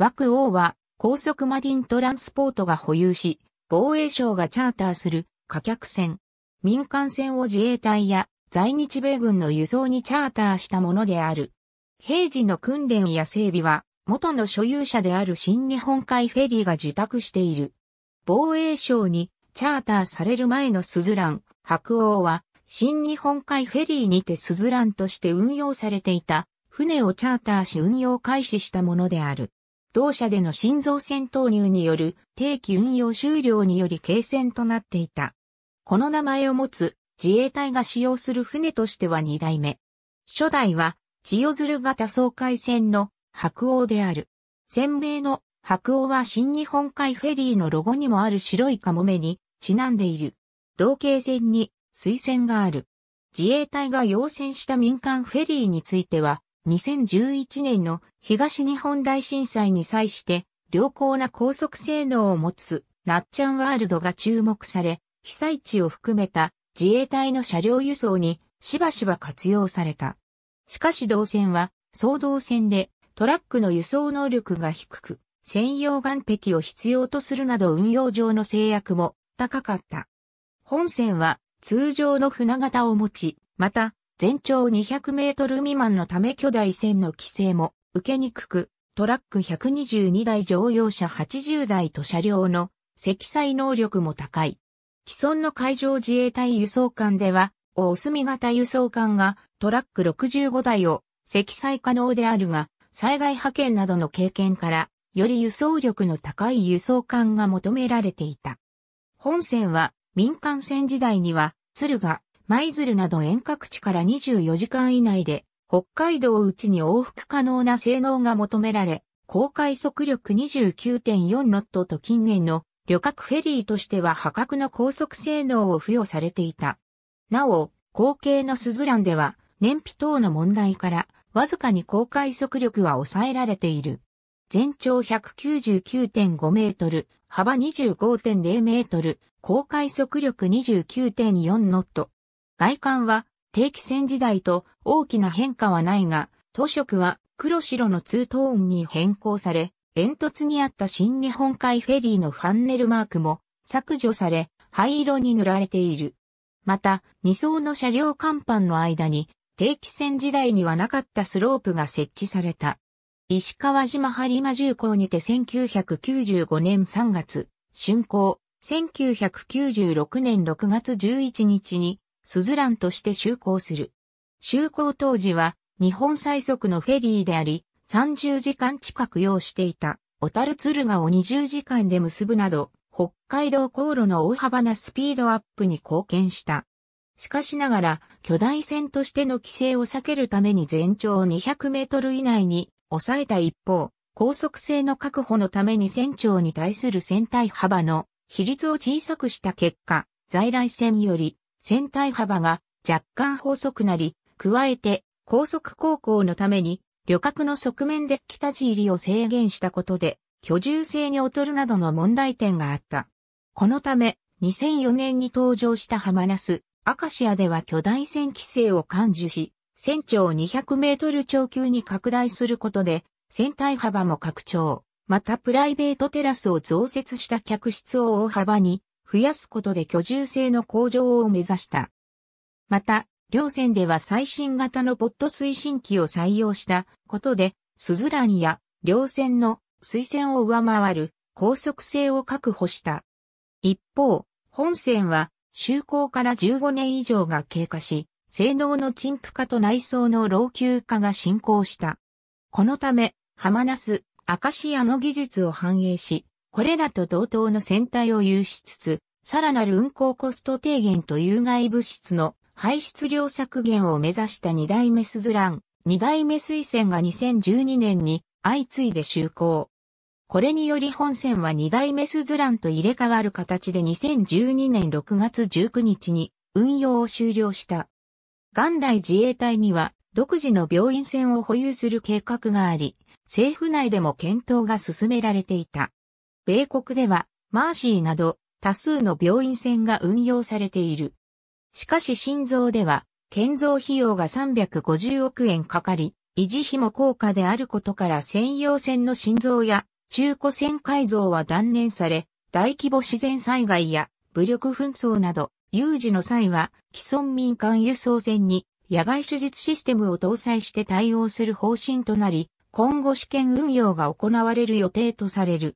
枠王は高速マリントランスポートが保有し、防衛省がチャーターする貨客船。民間船を自衛隊や在日米軍の輸送にチャーターしたものである。平時の訓練や整備は元の所有者である新日本海フェリーが受託している。防衛省にチャーターされる前のスズラン、白王は新日本海フェリーにてスズランとして運用されていた船をチャーターし運用開始したものである。同社での新造船投入による定期運用終了により軽船となっていた。この名前を持つ自衛隊が使用する船としては2代目。初代は千代鶴型総海船の白王である。船名の白王は新日本海フェリーのロゴにもある白いカモメにちなんでいる。同型船に水船がある。自衛隊が要請した民間フェリーについては、2011年の東日本大震災に際して良好な高速性能を持つナッチャンワールドが注目され、被災地を含めた自衛隊の車両輸送にしばしば活用された。しかし動線は総動線でトラックの輸送能力が低く、専用岸壁を必要とするなど運用上の制約も高かった。本線は通常の船型を持ち、また全長200メートル未満のため巨大線の規制も受けにくく、トラック122台乗用車80台と車両の積載能力も高い。既存の海上自衛隊輸送艦では、お墨型輸送艦がトラック65台を積載可能であるが、災害派遣などの経験から、より輸送力の高い輸送艦が求められていた。本線は民間船時代には、敦賀、舞鶴など遠隔地から24時間以内で、北海道うちに往復可能な性能が求められ、高快速力29.4ノットと近年の旅客フェリーとしては破格の高速性能を付与されていた。なお、後継のスズランでは燃費等の問題からわずかに高快速力は抑えられている。全長199.5メートル、幅25.0メートル、高快速力29.4ノット、外観は定期戦時代と大きな変化はないが、当色は黒白のツートーンに変更され、煙突にあった新日本海フェリーのファンネルマークも削除され、灰色に塗られている。また、2層の車両甲板の間に、定期船時代にはなかったスロープが設置された。石川島播磨重工にて1995年3月、竣工、1996年6月11日にスズランとして就航する。就航当時は日本最速のフェリーであり、30時間近く要していた、小樽鶴賀を20時間で結ぶなど、北海道航路の大幅なスピードアップに貢献した。しかしながら、巨大船としての規制を避けるために全長200メートル以内に抑えた一方、高速性の確保のために船長に対する船体幅の比率を小さくした結果、在来線より船体幅が若干細くなり、加えて高速航行のために旅客の側面で北地入りを制限したことで居住性に劣るなどの問題点があった。このため2004年に登場したハマナス、アカシアでは巨大船規制を感受し、船長200メートル超級に拡大することで、船体幅も拡張、またプライベートテラスを増設した客室を大幅に増やすことで居住性の向上を目指した。また、両線では最新型のポット推進機を採用したことで、スズランや両線の推薦を上回る高速性を確保した。一方、本線は就航から15年以上が経過し、性能の陳腐化と内装の老朽化が進行した。このため、ハマナス、アカシアの技術を反映し、これらと同等の船体を有しつつ、さらなる運航コスト低減と有害物質の排出量削減を目指した二代目スズラン、二代目水船が2012年に相次いで就航。これにより本船は二代目スズランと入れ替わる形で2012年6月19日に運用を終了した。元来自衛隊には独自の病院船を保有する計画があり、政府内でも検討が進められていた。米国では、マーシーなど多数の病院船が運用されている。しかし心臓では、建造費用が350億円かかり、維持費も高価であることから専用船の心臓や中古船改造は断念され、大規模自然災害や武力紛争など、有事の際は既存民間輸送船に野外手術システムを搭載して対応する方針となり、今後試験運用が行われる予定とされる。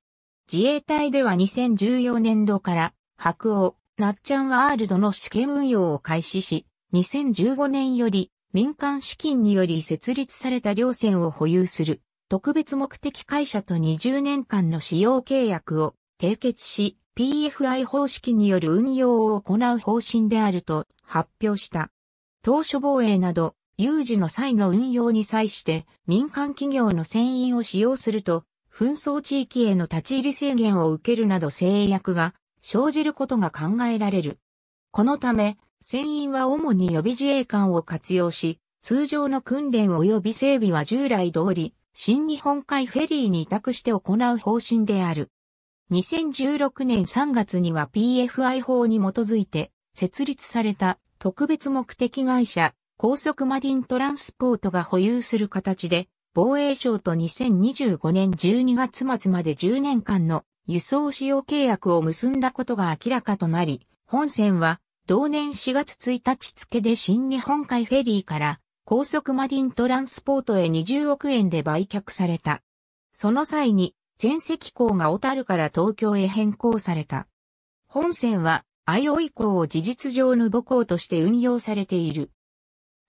自衛隊では2014年度から白王、なっちゃんワールドの試験運用を開始し、2015年より民間資金により設立された両船を保有する特別目的会社と20年間の使用契約を締結し、PFI 方式による運用を行う方針であると発表した。当初防衛など、有事の際の運用に際して民間企業の船員を使用すると紛争地域への立ち入り制限を受けるなど制約が生じることが考えられる。このため、船員は主に予備自衛官を活用し、通常の訓練及び整備は従来通り、新日本海フェリーに委託して行う方針である。2016年3月には PFI 法に基づいて設立された特別目的会社高速マリントランスポートが保有する形で防衛省と2025年12月末まで10年間の輸送使用契約を結んだことが明らかとなり、本線は同年4月1日付で新日本海フェリーから高速マリントランスポートへ20億円で売却された。その際に全席港が小樽から東京へ変更された。本線は相生港を事実上の母港として運用されている。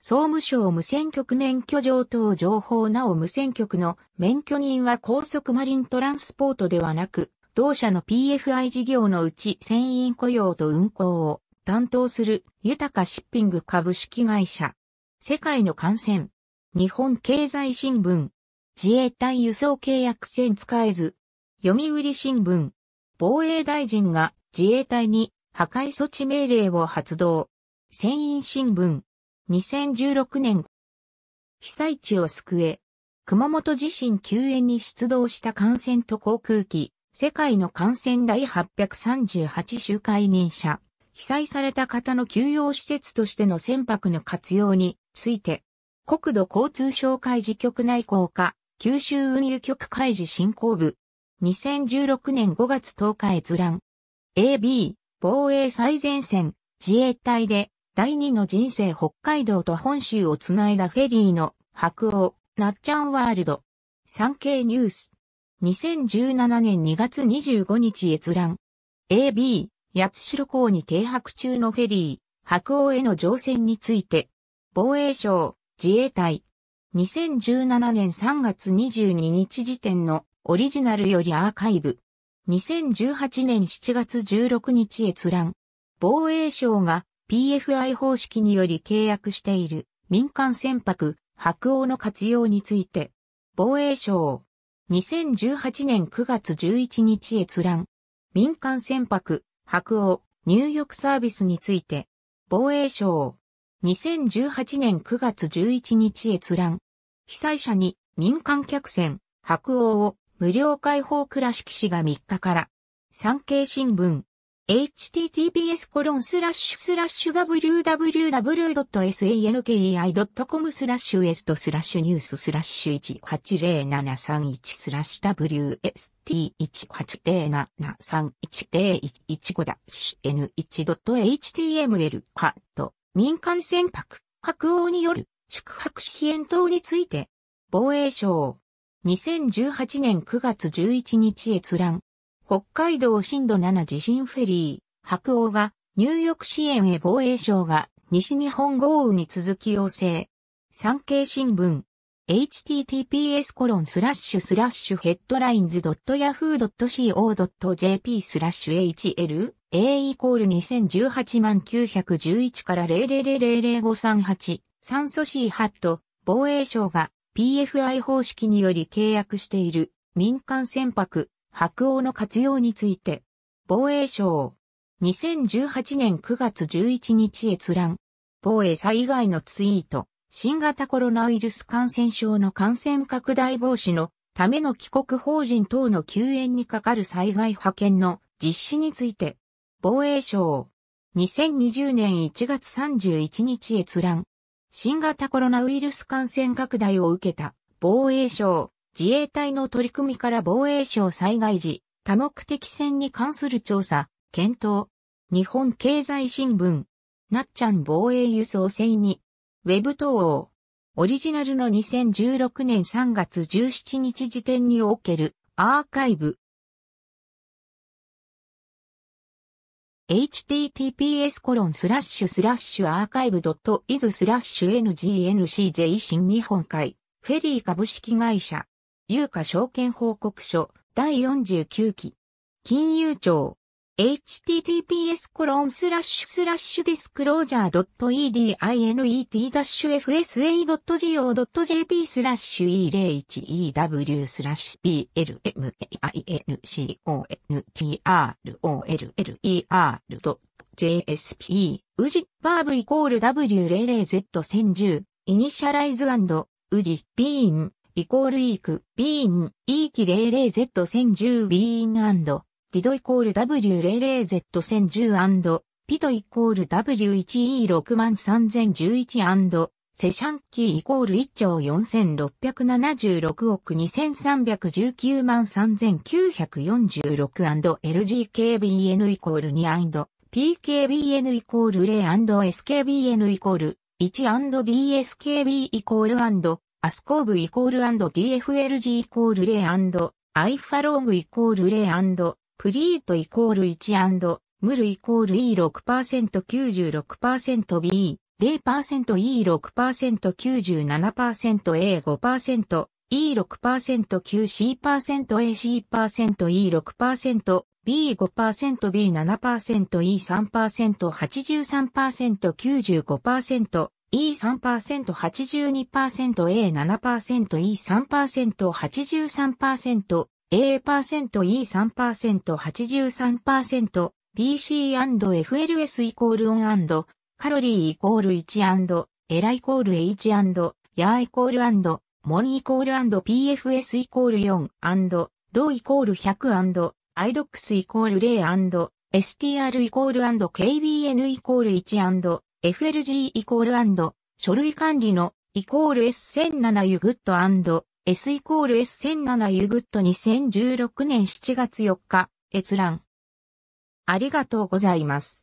総務省無線局免許状等情報なお無線局の免許人は高速マリントランスポートではなく、同社の PFI 事業のうち船員雇用と運航を担当する豊かシッピング株式会社。世界の感染。日本経済新聞。自衛隊輸送契約船使えず。読売新聞。防衛大臣が自衛隊に破壊措置命令を発動。船員新聞。2016年、被災地を救え、熊本地震救援に出動した感染と航空機、世界の感染第838周回認者、被災された方の休養施設としての船舶の活用について、国土交通省開示局内交課、九州運輸局開示振興部、2016年5月10日閲覧。AB、防衛最前線、自衛隊で第二の人生北海道と本州をつないだフェリーの白鸚、なっちゃんワールド。産経ニュース。2017年2月25日閲覧。AB、八代港に停泊中のフェリー、白鸚への乗船について。防衛省、自衛隊。2017年3月22日時点のオリジナルよりアーカイブ。2018年7月16日閲覧。防衛省が PFI 方式により契約している民間船舶、白鸚の活用について、防衛省、2018年9月11日閲覧、民間船舶、白鸚、入浴サービスについて、防衛省、2018年9月11日閲覧、被災者に民間客船、白鸚を無料開放倉敷市が3日から、産経新聞、https コロンスラッシュスラッシュ www.sanki.com スラッシュ s t スラッシュニューススラッシュ180731スラッシュ WST1807310115 n1.html ハット民間船舶白王による宿泊支援等について防衛省2018年9月11日閲覧北海道震度7地震フェリー、白鴎が、ニューヨーク支援へ防衛省が、西日本豪雨に続き要請。産経新聞。https コロンスラッシュスラッシュヘッドラインズ .yahoo.co.jp スラッシュ hl a イコール2018万911から0000538酸素 C ハット防衛省が PFI 方式により契約している民間船舶白鸚の活用について、防衛省、2018年9月11日閲覧、防衛災害のツイート、新型コロナウイルス感染症の感染拡大防止のための帰国法人等の救援にかかる災害派遣の実施について、防衛省、2020年1月31日閲覧、新型コロナウイルス感染拡大を受けた防衛省、自衛隊の取り組みから防衛省災害時、多目的戦に関する調査、検討。日本経済新聞。なっちゃん防衛輸送船に。ウェブ等を。オリジナルの2016年3月17日時点におけるアーカイブ。https コロンスラッシュスラッシュアーカイブドットイズスラッシュ NGNCJ 新日本海フェリー株式会社有価証券報告書第49期金融庁 https コロンスラッシュスラッシュディスクロージャー .edinet-fsa.go.jp スラッシュ 101ew スラッシュ blmaincontrol.jsp ウジバーブイコール w00z1010 イニシャライズウジビーンイコールイーク、ビーン、イーキ 00Z1010 ビーンディドイコール W00Z1010 ピトイコール W1E63011 セシャンキーイコール1兆4676億2319万3946 LGKBN イコール2 PKBN イコール0 &SKBN イコール 1&DSKB イコールアスコーブイコール &DFLG イコール0アイファローグイコール0プリートイコール1ムルイコール E6%96%B、0%E6%97%A5%、E6%QC%AC%E6%、B5%B7%E3%83%95% E3%、82%、A7%、E3%、83%、A3% e、8 3 BC&FLS イコールオンカロリーイコール1 l ライコール H& ヤーイコールモンイコール &PFS イコール4ローイコール100 IDOX イコール0 STR イコール &KBN イコール1 FLG イコール書類管理のイコール S1007 ユグッド &S イコール S1007 ユグッド2016年7月4日閲覧。ありがとうございます。